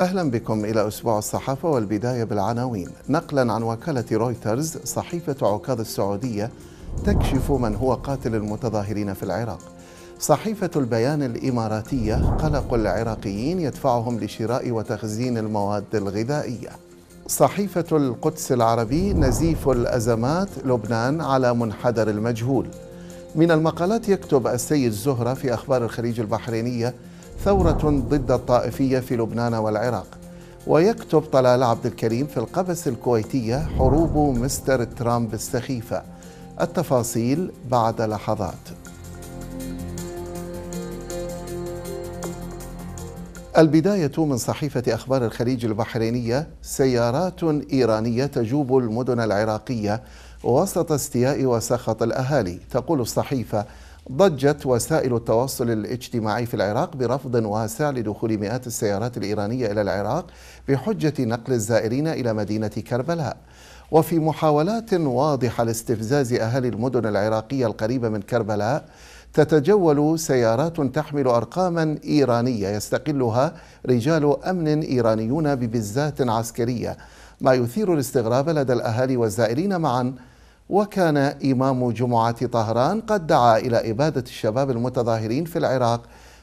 أهلا بكم إلى أسبوع الصحافة والبداية بالعناوين نقلا عن وكالة رويترز صحيفة عكاظ السعودية تكشف من هو قاتل المتظاهرين في العراق صحيفة البيان الإماراتية قلق العراقيين يدفعهم لشراء وتخزين المواد الغذائية صحيفة القدس العربي نزيف الأزمات لبنان على منحدر المجهول من المقالات يكتب السيد زهرة في أخبار الخليج البحرينية ثورة ضد الطائفية في لبنان والعراق ويكتب طلال عبد الكريم في القبس الكويتية حروب مستر ترامب السخيفة التفاصيل بعد لحظات البداية من صحيفة أخبار الخليج البحرينية سيارات إيرانية تجوب المدن العراقية وسط استياء وسخط الأهالي تقول الصحيفة ضجت وسائل التواصل الاجتماعي في العراق برفض واسع لدخول مئات السيارات الإيرانية إلى العراق بحجة نقل الزائرين إلى مدينة كربلاء وفي محاولات واضحة لاستفزاز أهالي المدن العراقية القريبة من كربلاء تتجول سيارات تحمل أرقاما إيرانية يستقلها رجال أمن إيرانيون ببزات عسكرية ما يثير الاستغراب لدى الأهالي والزائرين معا وكان إمام جمعة طهران قد دعا إلى إبادة الشباب المتظاهرين في العراق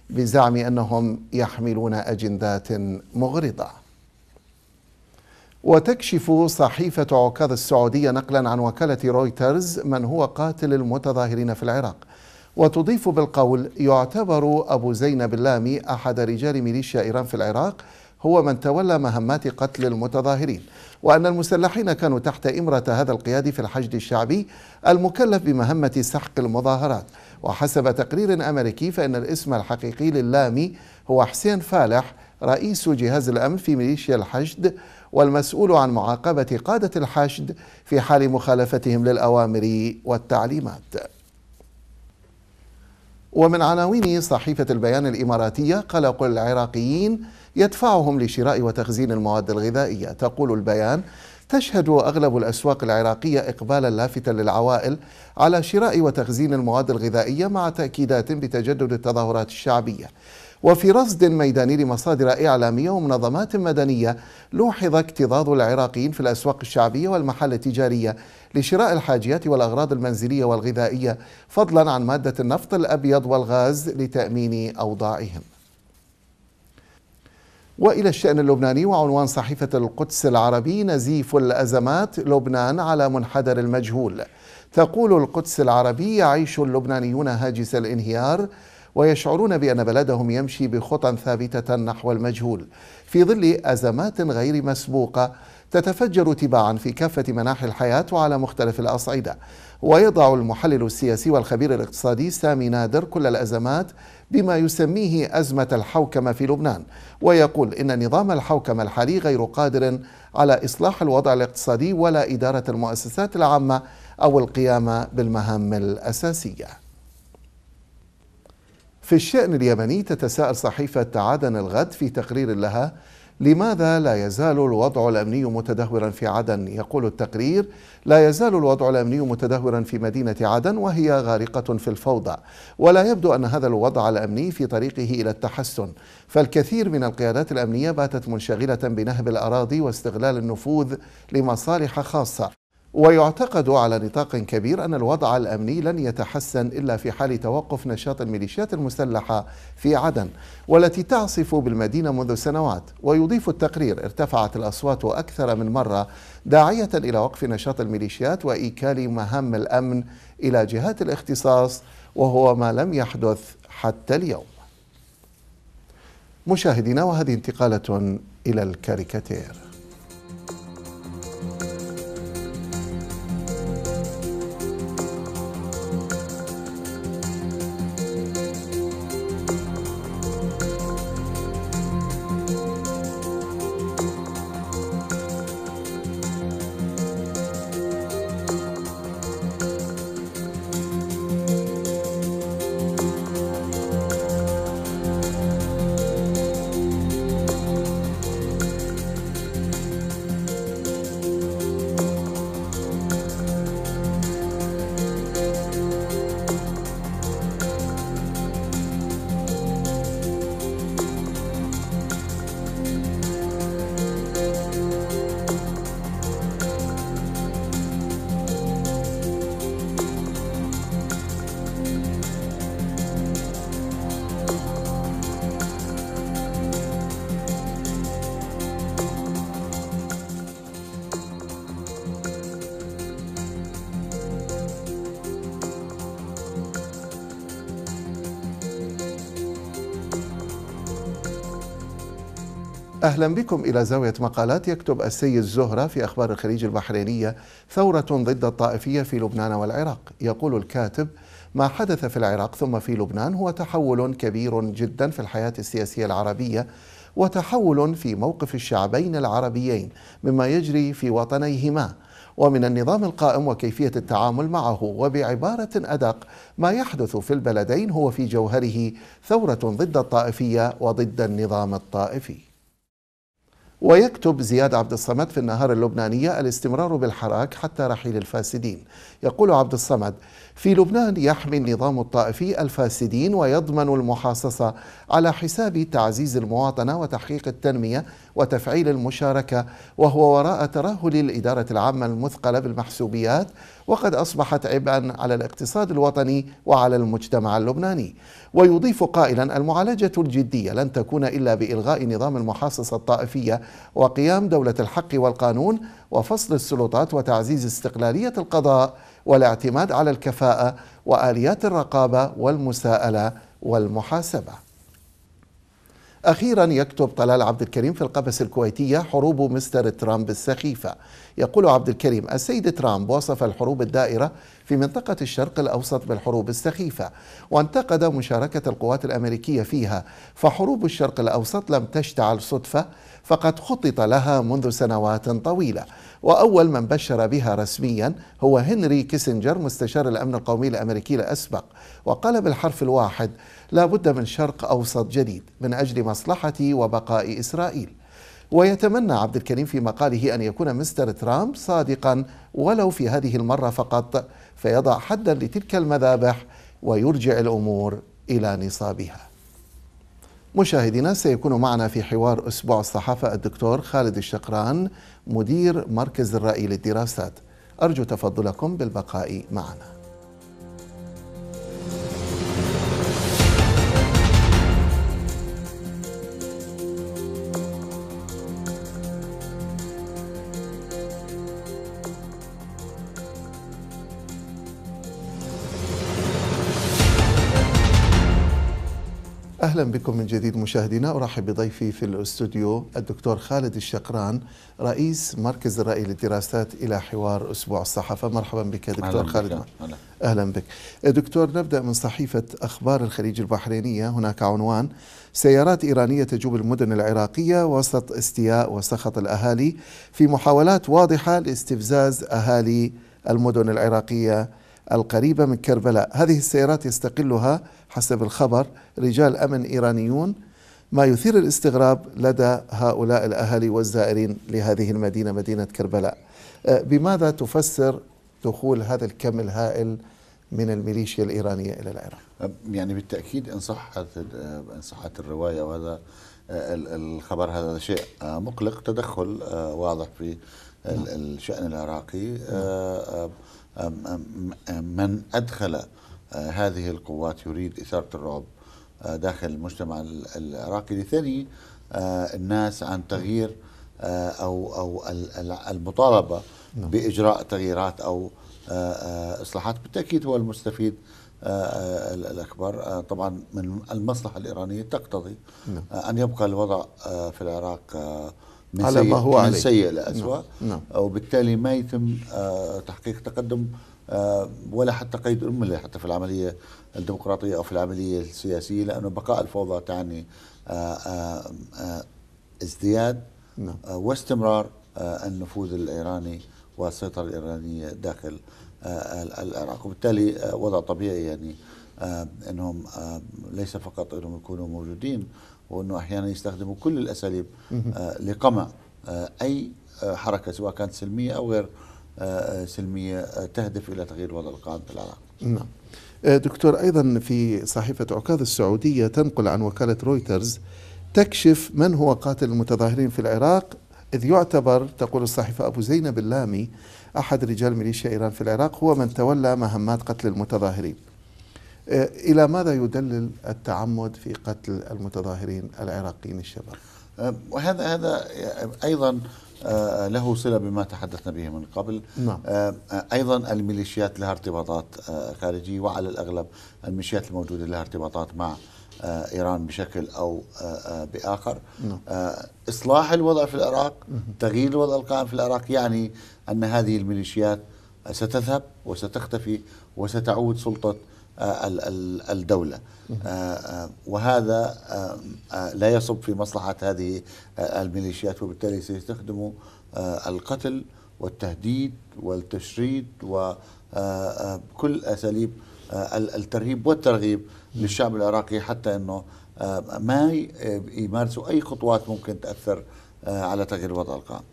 بزعم أنهم يحملون أجندات مغرضة وتكشف صحيفة عكاظ السعودية نقلا عن وكالة رويترز من هو قاتل المتظاهرين في العراق وتضيف بالقول يعتبر أبو زينب اللامي أحد رجال ميليشيا إيران في العراق هو من تولى مهمات قتل المتظاهرين وأن المسلحين كانوا تحت إمرة هذا القيادي في الحشد الشعبي المكلف بمهمة سحق المظاهرات وحسب تقرير أمريكي فإن الاسم الحقيقي لللامي هو حسين فالح رئيس جهاز الأمن في ميليشيا الحشد والمسؤول عن معاقبة قادة الحشد في حال مخالفتهم للأوامر والتعليمات ومن عناوين صحيفة البيان الإماراتية قلق العراقيين يدفعهم لشراء وتخزين المواد الغذائية تقول البيان تشهد أغلب الأسواق العراقية إقبالا لافتا للعوائل على شراء وتخزين المواد الغذائية مع تأكيدات بتجدد التظاهرات الشعبية وفي رصد ميداني لمصادر إعلامية ومنظمات مدنية لوحظ اكتظاظ العراقيين في الأسواق الشعبية والمحال التجارية لشراء الحاجيات والأغراض المنزلية والغذائية فضلا عن مادة النفط الأبيض والغاز لتأمين أوضاعهم والى الشان اللبناني وعنوان صحيفه القدس العربي نزيف الازمات لبنان على منحدر المجهول تقول القدس العربي يعيش اللبنانيون هاجس الانهيار ويشعرون بأن بلدهم يمشي بخطى ثابتة نحو المجهول في ظل أزمات غير مسبوقة تتفجر تباعا في كافة مناحي الحياة وعلى مختلف الأصعدة ويضع المحلل السياسي والخبير الاقتصادي سامي نادر كل الأزمات بما يسميه أزمة الحوكمة في لبنان ويقول إن نظام الحوكمة الحالي غير قادر على إصلاح الوضع الاقتصادي ولا إدارة المؤسسات العامة أو القيام بالمهام الأساسية في الشأن اليمني تتساءل صحيفة عدن الغد في تقرير لها لماذا لا يزال الوضع الأمني متدهورا في عدن يقول التقرير لا يزال الوضع الأمني متدهورا في مدينة عدن وهي غارقة في الفوضى ولا يبدو أن هذا الوضع الأمني في طريقه إلى التحسن فالكثير من القيادات الأمنية باتت منشغلة بنهب الأراضي واستغلال النفوذ لمصالح خاصة ويعتقد على نطاق كبير أن الوضع الأمني لن يتحسن إلا في حال توقف نشاط الميليشيات المسلحة في عدن والتي تعصف بالمدينة منذ سنوات ويضيف التقرير ارتفعت الأصوات أكثر من مرة داعية إلى وقف نشاط الميليشيات وإيكال مهام الأمن إلى جهات الاختصاص وهو ما لم يحدث حتى اليوم مشاهدينا وهذه انتقالة إلى الكاريكاتير أهلا بكم إلى زاوية مقالات يكتب السيد زهرة في أخبار الخليج البحرينية ثورة ضد الطائفية في لبنان والعراق يقول الكاتب ما حدث في العراق ثم في لبنان هو تحول كبير جدا في الحياة السياسية العربية وتحول في موقف الشعبين العربيين مما يجري في وطنيهما ومن النظام القائم وكيفية التعامل معه وبعبارة أدق ما يحدث في البلدين هو في جوهره ثورة ضد الطائفية وضد النظام الطائفي ويكتب زياد عبد الصمد في النهار اللبنانية الاستمرار بالحراك حتى رحيل الفاسدين يقول عبد الصمد في لبنان يحمي النظام الطائفي الفاسدين ويضمن المحاصصة على حساب تعزيز المواطنة وتحقيق التنمية وتفعيل المشاركة وهو وراء ترهل الإدارة العامة المثقلة بالمحسوبيات وقد أصبحت عبئا على الاقتصاد الوطني وعلى المجتمع اللبناني ويضيف قائلا المعالجة الجدية لن تكون إلا بإلغاء نظام المحاصصة الطائفية وقيام دولة الحق والقانون وفصل السلطات وتعزيز استقلالية القضاء والاعتماد على الكفاءة وآليات الرقابة والمساءلة والمحاسبة أخيرا يكتب طلال عبد الكريم في القفص الكويتية حروب مستر ترامب السخيفة يقول عبد الكريم السيد ترامب وصف الحروب الدائرة في منطقة الشرق الأوسط بالحروب السخيفة وانتقد مشاركة القوات الأمريكية فيها فحروب الشرق الأوسط لم تشتعل صدفة فقد خطط لها منذ سنوات طويله واول من بشر بها رسميا هو هنري كيسنجر مستشار الامن القومي الامريكي الاسبق وقال بالحرف الواحد لا بد من شرق اوسط جديد من اجل مصلحه وبقاء اسرائيل ويتمنى عبد الكريم في مقاله ان يكون مستر ترامب صادقا ولو في هذه المره فقط فيضع حدا لتلك المذابح ويرجع الامور الى نصابها مشاهدينا سيكون معنا في حوار أسبوع الصحافة الدكتور خالد الشقران مدير مركز الرأي للدراسات أرجو تفضلكم بالبقاء معنا اهلا بكم من جديد مشاهدينا ارحب بضيفي في الاستوديو الدكتور خالد الشقران رئيس مركز الراي للدراسات الى حوار اسبوع الصحافه مرحبا بك دكتور أهلاً خالد بك. أهلا. اهلا بك دكتور نبدا من صحيفه اخبار الخليج البحرينيه هناك عنوان سيارات ايرانيه تجوب المدن العراقيه وسط استياء وسخط الاهالي في محاولات واضحه لاستفزاز اهالي المدن العراقيه القريبة من كربلاء هذه السيارات يستقلها حسب الخبر رجال أمن إيرانيون ما يثير الاستغراب لدى هؤلاء الأهالي والزائرين لهذه المدينة مدينة كربلاء أه، بماذا تفسر دخول هذا الكم الهائل من الميليشيا الإيرانية إلى العراق يعني بالتأكيد إن صحت, إن صحت الرواية وهذا أه، الخبر هذا شيء أه، مقلق تدخل واضح في نعم. الشأن العراقي من أدخل آه، هذه القوات يريد إثارة الرعب آه، داخل المجتمع العراقي لثاني آه، الناس عن تغيير أو أو المطالبة نعم. بإجراء تغييرات أو إصلاحات بالتأكيد هو المستفيد الأكبر طبعا من المصلحة الإيرانية تقتضي نعم. أن يبقى الوضع في العراق من على ما هو عليه من سيء لأسوأ نعم. نعم. وبالتالي ما يتم آه، تحقيق تقدم آه، ولا حتى قيد أملي حتى في العملية الديمقراطية أو في العملية السياسية لأنه بقاء الفوضى تعني آه، ازدياد نعم. واستمرار النفوذ الإيراني والسيطرة الإيرانية داخل العراق وبالتالي وضع طبيعي يعني انهم ليس فقط انهم يكونوا موجودين وأنه أحيانا يستخدموا كل الأساليب آه، لقمع آه، أي آه، حركة سواء كانت سلمية أو غير سلمية تهدف إلى تغيير وضع القائم في العراق نعم دكتور أيضا في صحيفة عكاظ السعودية تنقل عن وكالة رويترز تكشف من هو قاتل المتظاهرين في العراق إذ يعتبر تقول الصحيفة أبو زينب اللامي أحد رجال ميليشيا إيران في العراق هو من تولى مهمات قتل المتظاهرين آه، إلى ماذا يدلل التعمد في قتل المتظاهرين العراقيين الشباب؟ آه، وهذا هذا آه، أيضا له صلة بما تحدثنا به من قبل نعم. أيضا الميليشيات لها ارتباطات خارجية وعلى الأغلب الميليشيات الموجودة لها ارتباطات مع إيران بشكل أو بآخر نعم. إصلاح الوضع في العراق تغيير الوضع القائم في العراق يعني أن هذه الميليشيات ستذهب وستختفي وستعود سلطة آه، الدولة آه، آه، وهذا لا يصب في مصلحة هذه الميليشيات وبالتالي سيستخدموا القتل والتهديد والتشريد وكل أساليب الترهيب والترغيب للشعب العراقي حتى أنه ما يمارسوا أي خطوات ممكن تأثر على تغيير وضع القائم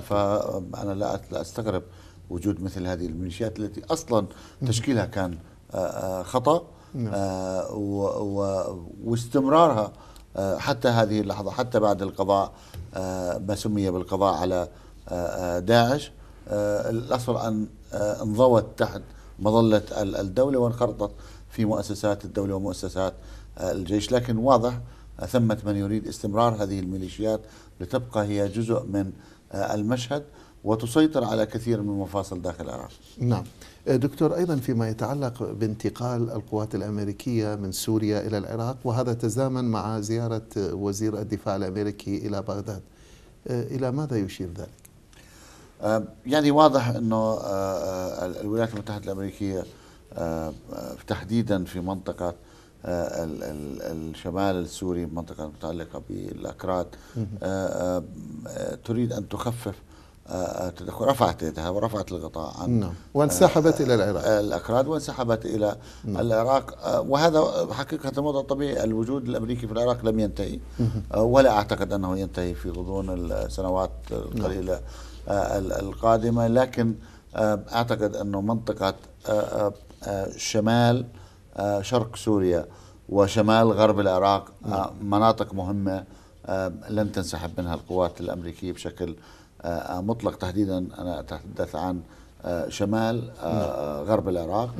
فأنا لا أستغرب وجود مثل هذه الميليشيات التي اصلا تشكيلها كان آه، آه، خطا نعم. آه، واستمرارها حتى هذه اللحظه حتى بعد القضاء ما سمي بالقضاء على داعش الاصل ان انضوت تحت مظله الدوله وانخرطت في مؤسسات الدوله ومؤسسات الجيش لكن واضح ثمه من يريد استمرار هذه الميليشيات لتبقى هي جزء من المشهد وتسيطر على كثير من المفاصل داخل العراق نعم آه، دكتور أيضا فيما يتعلق بانتقال القوات الأمريكية من سوريا إلى العراق وهذا تزامن مع زيارة آه، وزير الدفاع الأمريكي إلى بغداد آه، إلى ماذا يشير ذلك؟ يعني واضح أنه الولايات المتحدة الأمريكية تحديدا في منطقة الشمال السوري منطقة متعلقة بالأكراد تريد أن تخفف رفعت يدها ورفعت الغطاء عن نعم وانسحبت الى العراق آه، الاكراد وانسحبت الى نعم. العراق آه، وهذا حقيقه وضع طبيعي الوجود الامريكي في العراق لم ينتهي آه، ولا اعتقد انه ينتهي في غضون السنوات القليله نعم. القادمه لكن اعتقد انه منطقه شمال شرق سوريا وشمال غرب العراق نعم. مناطق مهمه لن تنسحب منها القوات الامريكيه بشكل آه، مطلق تحديدا أنا أتحدث عن آه، شمال آه، غرب العراق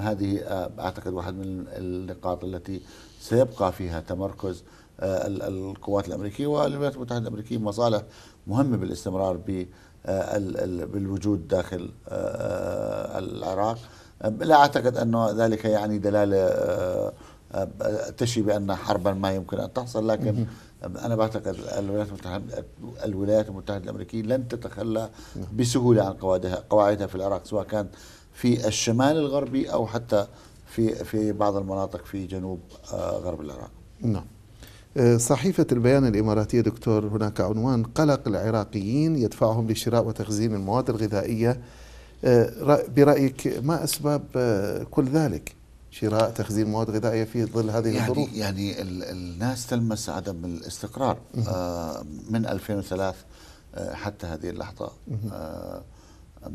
هذه أعتقد واحد من النقاط التي سيبقى فيها تمركز القوات الأمريكية والولايات المتحدة الأمريكية مصالح مهمة بالاستمرار بالوجود داخل العراق لا أعتقد أنه ذلك يعني دلالة تشي بأن حربا ما يمكن أن تحصل لكن انا بعتقد الولايات المتحده الولايات المتحده الامريكيه لن تتخلى بسهوله عن قواعدها قواعدها في العراق سواء كان في الشمال الغربي او حتى في في بعض المناطق في جنوب آه، غرب العراق. نعم. آه، صحيفة البيان الإماراتية دكتور هناك عنوان قلق العراقيين يدفعهم لشراء وتخزين المواد الغذائية آه، برأيك ما أسباب كل ذلك؟ شراء تخزين مواد غذائيه في ظل هذه يعني الظروف يعني ال الناس تلمس عدم الاستقرار آه من 2003 آه حتى هذه اللحظه آه،, آه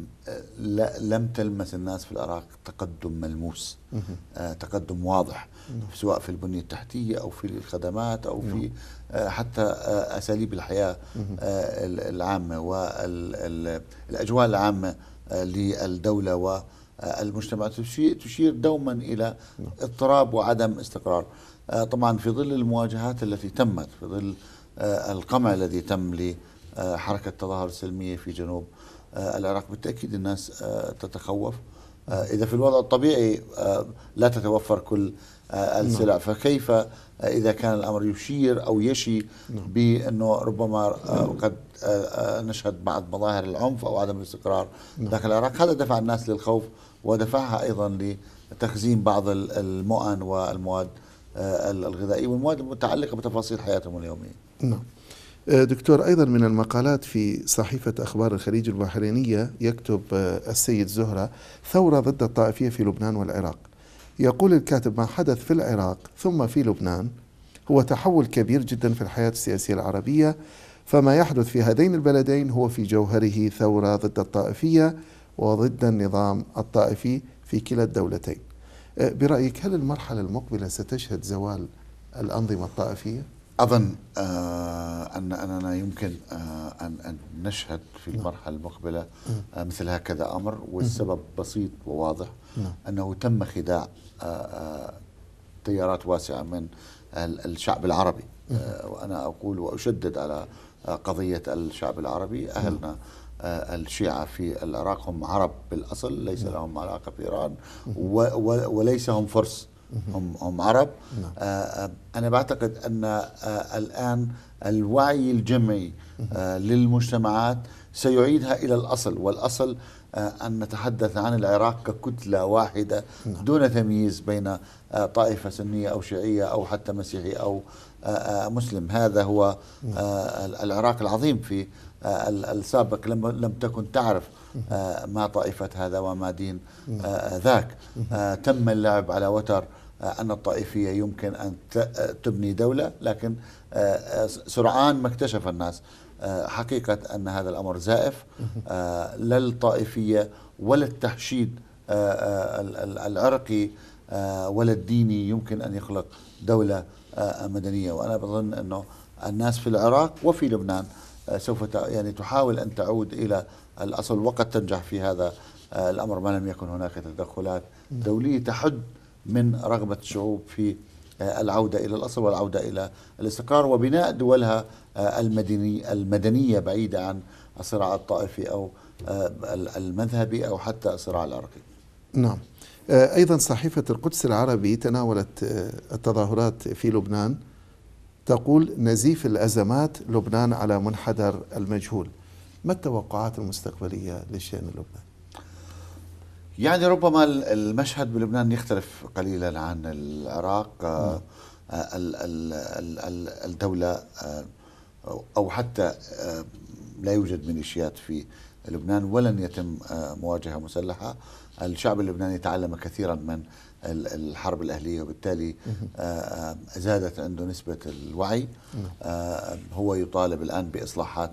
لا لم تلمس الناس في العراق تقدم ملموس آه تقدم واضح سواء في البنية التحتية أو في الخدمات أو في آه حتى آه أساليب الحياة آه، العامة والأجواء العامة آه، للدولة و المجتمع تشير دوما إلى اضطراب وعدم استقرار آه، طبعا في ظل المواجهات التي تمت في ظل آه، القمع الذي تم لحركة التظاهر السلمية في جنوب آه، العراق بالتأكيد الناس تتخوف إذا في الوضع الطبيعي لا تتوفر كل السلع نعم. فكيف إذا كان الأمر يشير أو يشي نعم. بأنه ربما قد نشهد بعض مظاهر العنف أو عدم الاستقرار داخل نعم. العراق هذا دفع الناس للخوف ودفعها أيضا لتخزين بعض المؤن والمواد آه، الغذائية والمواد المتعلقة بتفاصيل حياتهم اليومية نعم آه، دكتور أيضا من المقالات في صحيفة أخبار الخليج البحرينية يكتب آه، السيد زهرة ثورة ضد الطائفية في لبنان والعراق يقول الكاتب ما حدث في العراق ثم في لبنان هو تحول كبير جدا في الحياة السياسية العربية فما يحدث في هذين البلدين هو في جوهره ثورة ضد الطائفية وضد النظام الطائفي في كلا الدولتين أه، برأيك هل المرحلة المقبلة ستشهد زوال الأنظمة الطائفية؟ أظن أه، أن أننا يمكن أه، أن أن نشهد في نعم. المرحلة المقبلة مثل هكذا أمر والسبب بسيط وواضح نعم. أنه تم خداع تيارات واسعة من الشعب العربي وأنا أقول وأشدد على قضية الشعب العربي أهلنا الشيعة في العراق هم عرب بالأصل ليس نعم. لهم علاقة بإيران وليس هم فرس هم هم عرب نعم. آه، آه، أنا بعتقد أن آه، الآن الوعي الجمعي للمجتمعات سيعيدها إلى الأصل والأصل أن نتحدث عن العراق ككتلة واحدة نعم. دون تمييز بين طائفة سنية أو شيعية أو حتى مسيحي أو مسلم هذا هو العراق العظيم في آه، السابق لم لم تكن تعرف آه، ما طائفة هذا وما دين آه، ذاك تم اللعب على وتر أن الطائفية يمكن أن تبني دولة لكن سرعان ما اكتشف الناس حقيقة أن هذا الأمر زائف لا الطائفية ولا التحشيد العرقي ولا الديني يمكن أن يخلق دولة مدنية وأنا بظن أنه الناس في العراق وفي لبنان آه، سوف يعني تحاول أن تعود إلى الأصل وقد تنجح في هذا آه، الأمر ما لم يكن هناك تدخلات نعم. دولية تحد من رغبة الشعوب في آه، العودة إلى الأصل والعودة إلى الاستقرار وبناء دولها المدني المدنية بعيدة عن الصراع الطائفي أو المذهبي أو حتى الصراع العرقي نعم أيضا صحيفة القدس العربي تناولت التظاهرات في لبنان تقول نزيف الأزمات لبنان على منحدر المجهول ما التوقعات المستقبلية للشأن اللبناني؟ يعني ربما المشهد بلبنان يختلف قليلا عن العراق آه، آه، الدولة آه، أو حتى لا يوجد ميليشيات في لبنان ولن يتم مواجهة مسلحة الشعب اللبناني تعلم كثيرا من الحرب الأهلية وبالتالي آه، آه، زادت عنده نسبة الوعي آه، هو يطالب الآن بإصلاحات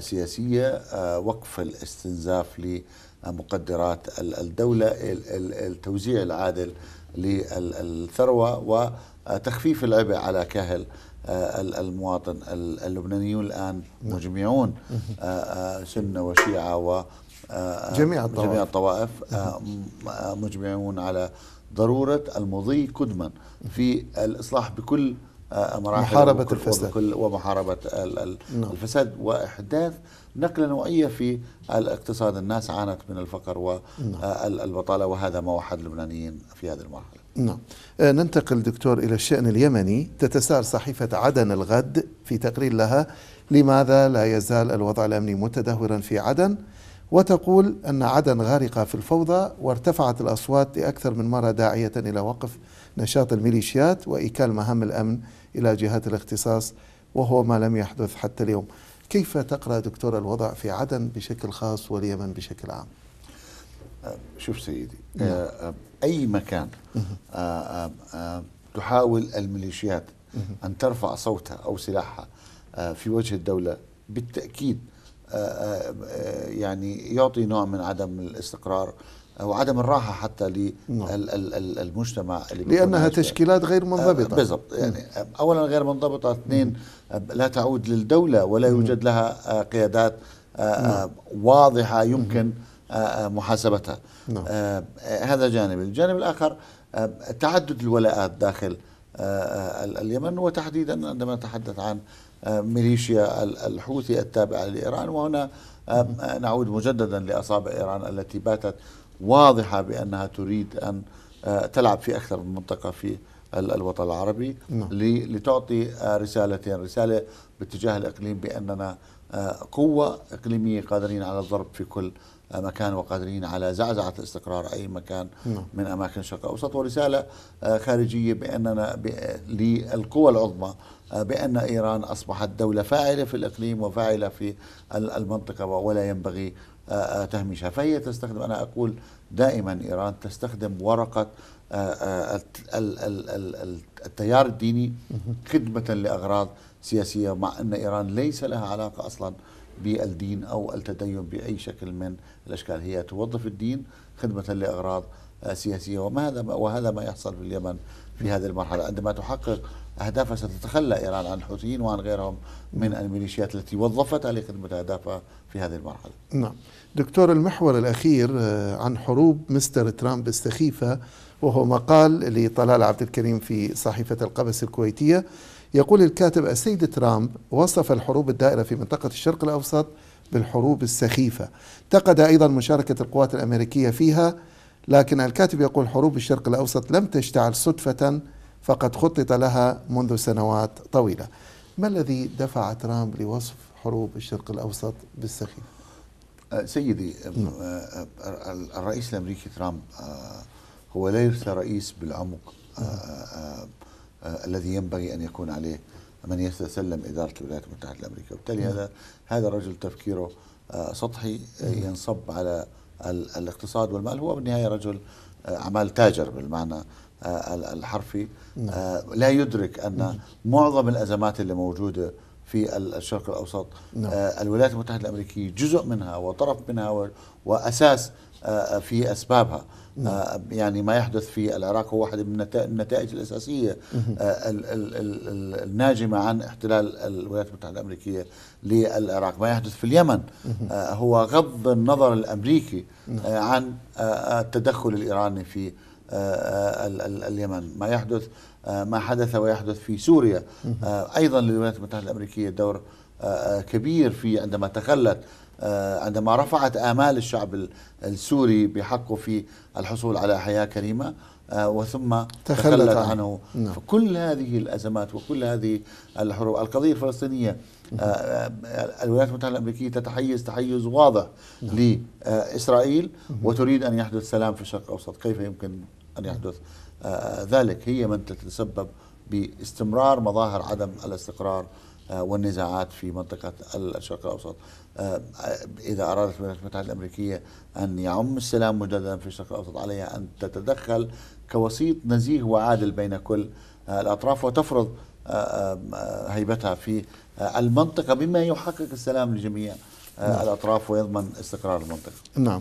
سياسية وقف الاستنزاف لمقدرات الدولة التوزيع العادل للثروة وتخفيف العبء على كاهل المواطن اللبنانيون الآن نعم. مجمعون سنة وشيعة و جميع الطوائف, جميع الطوائف مجمعون على ضروره المضي قدما في الاصلاح بكل آه، مراحل محاربه وكل الفساد وكل ومحاربه نعم. الفساد واحداث نقله نوعيه في الاقتصاد الناس عانت من الفقر والبطاله نعم. آه، وهذا ما وحد اللبنانيين في هذه المرحله نعم آه، ننتقل دكتور إلى الشأن اليمني تتساءل صحيفة عدن الغد في تقرير لها لماذا لا يزال الوضع الأمني متدهورا في عدن وتقول أن عدن غارقة في الفوضى وارتفعت الأصوات لأكثر من مرة داعية إلى وقف نشاط الميليشيات وإيكال مهام الأمن إلى جهات الاختصاص وهو ما لم يحدث حتى اليوم كيف تقرأ دكتور الوضع في عدن بشكل خاص واليمن بشكل عام شوف سيدي نعم. آه، آه، أي مكان آه، تحاول الميليشيات أن ترفع صوتها أو سلاحها في وجه الدولة بالتأكيد يعني يعطي نوع من عدم الاستقرار وعدم الراحة حتى للمجتمع نعم. اللي لأنها تشكيلات غير منضبطة آه، بالضبط يعني آه، أولا غير منضبطة اثنين آه، لا تعود للدولة ولا يوجد لها قيادات نعم. واضحة يمكن محاسبتها نعم. هذا جانب الجانب الآخر تعدد الولاءات داخل اليمن وتحديدا عندما نتحدث عن ميليشيا الحوثي التابعة لإيران وهنا نعود مجددا لأصابع إيران التي باتت واضحة بأنها تريد أن آه، تلعب في أكثر من منطقة في الوطن العربي نعم. لتعطي آه، رسالتين رسالة باتجاه الإقليم بأننا آه، قوة إقليمية قادرين على الضرب في كل مكان وقادرين على زعزعة الاستقرار أي مكان نعم. من أماكن الشرق الأوسط ورسالة آه، خارجية بأننا للقوى العظمى آه، بأن إيران أصبحت دولة فاعلة في الإقليم وفاعلة في المنطقة ولا ينبغي آه، تهميشها فهي تستخدم أنا أقول دائما إيران تستخدم ورقة التيار الديني خدمة لأغراض سياسية مع أن إيران ليس لها علاقة أصلا بالدين أو التدين بأي شكل من الأشكال هي توظف الدين خدمة لأغراض آه، سياسية وما هذا وهذا ما يحصل في اليمن في هذه المرحلة عندما تحقق أهدافها ستتخلى إيران عن الحوثيين وعن غيرهم من الميليشيات التي وظفتها لخدمة أهدافها في هذه المرحلة نعم دكتور المحور الأخير آه، عن حروب مستر ترامب السخيفة وهو مقال لطلال عبد الكريم في صحيفة القبس الكويتية يقول الكاتب السيد ترامب وصف الحروب الدائرة في منطقة الشرق الأوسط بالحروب السخيفة انتقد أيضا مشاركة القوات الأمريكية فيها لكن الكاتب يقول حروب الشرق الأوسط لم تشتعل صدفة فقد خطط لها منذ سنوات طويلة ما الذي دفع ترامب لوصف حروب الشرق الأوسط بالسخيفة؟ أه، سيدي نعم. أه، الرئيس الأمريكي ترامب أه، هو ليس رئيس بالعمق آه، الذي ينبغي أن يكون عليه من يتسلم إدارة الولايات المتحدة الأمريكية وبالتالي هذا هذا الرجل تفكيره آه، سطحي آه، ينصب على الاقتصاد والمال هو بالنهاية رجل أعمال تاجر بالمعنى الحرفي نعم. لا يدرك أن معظم الأزمات اللي موجودة في الشرق الأوسط نعم. الولايات المتحدة الأمريكية جزء منها وطرف منها وأساس آه، آه، في اسبابها آه، نعم. يعني ما يحدث في العراق هو واحد من النتائج الاساسيه الناجمه عن احتلال الولايات المتحده الامريكيه للعراق، ما يحدث في اليمن هو غض النظر الامريكي نعم. عن التدخل الايراني في اليمن، ما يحدث ما حدث ويحدث في سوريا ايضا للولايات المتحده الامريكيه دور كبير في عندما تخلت آه، عندما رفعت آمال الشعب السوري بحقه في الحصول على حياة كريمة آه، وثم تخلت, عنه نعم. فكل هذه الأزمات وكل هذه الحروب القضية الفلسطينية آه، الولايات المتحدة الأمريكية تتحيز تحيز واضح نعم. لإسرائيل وتريد أن يحدث سلام في الشرق الأوسط كيف يمكن أن يحدث ذلك هي من تتسبب باستمرار مظاهر عدم الاستقرار والنزاعات في منطقة الشرق الأوسط آه، إذا أرادت الولايات المتحدة الأمريكية أن يعم السلام مجددا في الشرق الأوسط عليها أن تتدخل كوسيط نزيه وعادل بين كل آه، الأطراف وتفرض آه، هيبتها في المنطقة بما يحقق السلام لجميع نعم. الأطراف ويضمن استقرار المنطقة نعم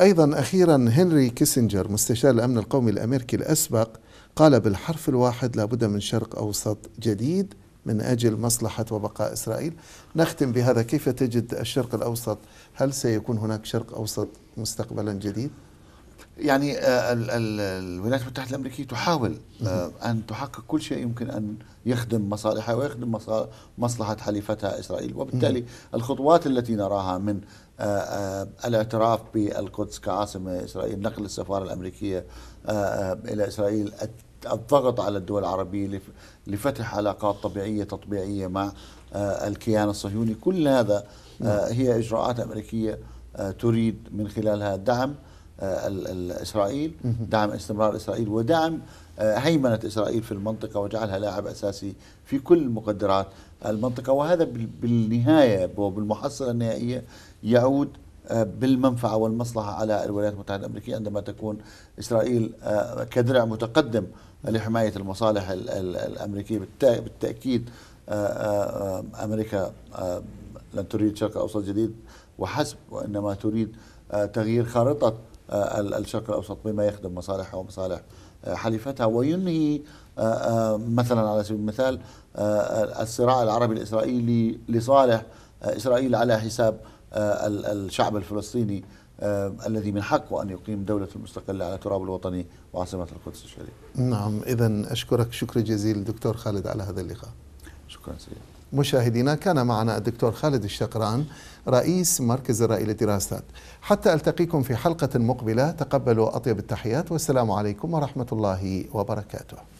أيضا أخيرا هنري كيسنجر مستشار الأمن القومي الأمريكي الأسبق قال بالحرف الواحد لابد من شرق أوسط جديد من أجل مصلحة وبقاء إسرائيل نختم بهذا كيف تجد الشرق الأوسط هل سيكون هناك شرق أوسط مستقبلا جديد؟ يعني آه، الولايات المتحدة الأمريكية تحاول آه، أن تحقق كل شيء يمكن أن يخدم مصالحها ويخدم مصلحة حليفتها إسرائيل وبالتالي الخطوات التي نراها من آه، الاعتراف بالقدس كعاصمة إسرائيل نقل السفارة الأمريكية إلى إسرائيل الضغط على الدول العربية لفتح علاقات طبيعية تطبيعية مع آه، الكيان الصهيوني كل هذا آه، نعم. هي إجراءات أمريكية آه، تريد من خلالها دعم إسرائيل دعم استمرار إسرائيل ودعم هيمنة إسرائيل في المنطقة وجعلها لاعب أساسي في كل مقدرات المنطقة وهذا بالنهاية وبالمحصلة النهائية يعود بالمنفعة والمصلحة على الولايات المتحدة الأمريكية عندما تكون إسرائيل كدرع متقدم لحماية المصالح الأمريكية بالتأكيد آه، آه، آه، أمريكا لن تريد شرق أوسط جديد وحسب وإنما تريد تغيير خارطة الشرق الأوسط بما يخدم مصالحها ومصالح حليفتها وينهي مثلا على سبيل المثال الصراع العربي الإسرائيلي لصالح إسرائيل على حساب الشعب الفلسطيني آه، الذي من حقه أن يقيم دولة المستقلة على تراب الوطني وعاصمة القدس الشريف نعم إذا أشكرك شكر جزيل دكتور خالد على هذا اللقاء شكرا سيدي مشاهدينا كان معنا الدكتور خالد الشقران رئيس مركز الرأي للدراسات حتى ألتقيكم في حلقة مقبلة تقبلوا أطيب التحيات والسلام عليكم ورحمة الله وبركاته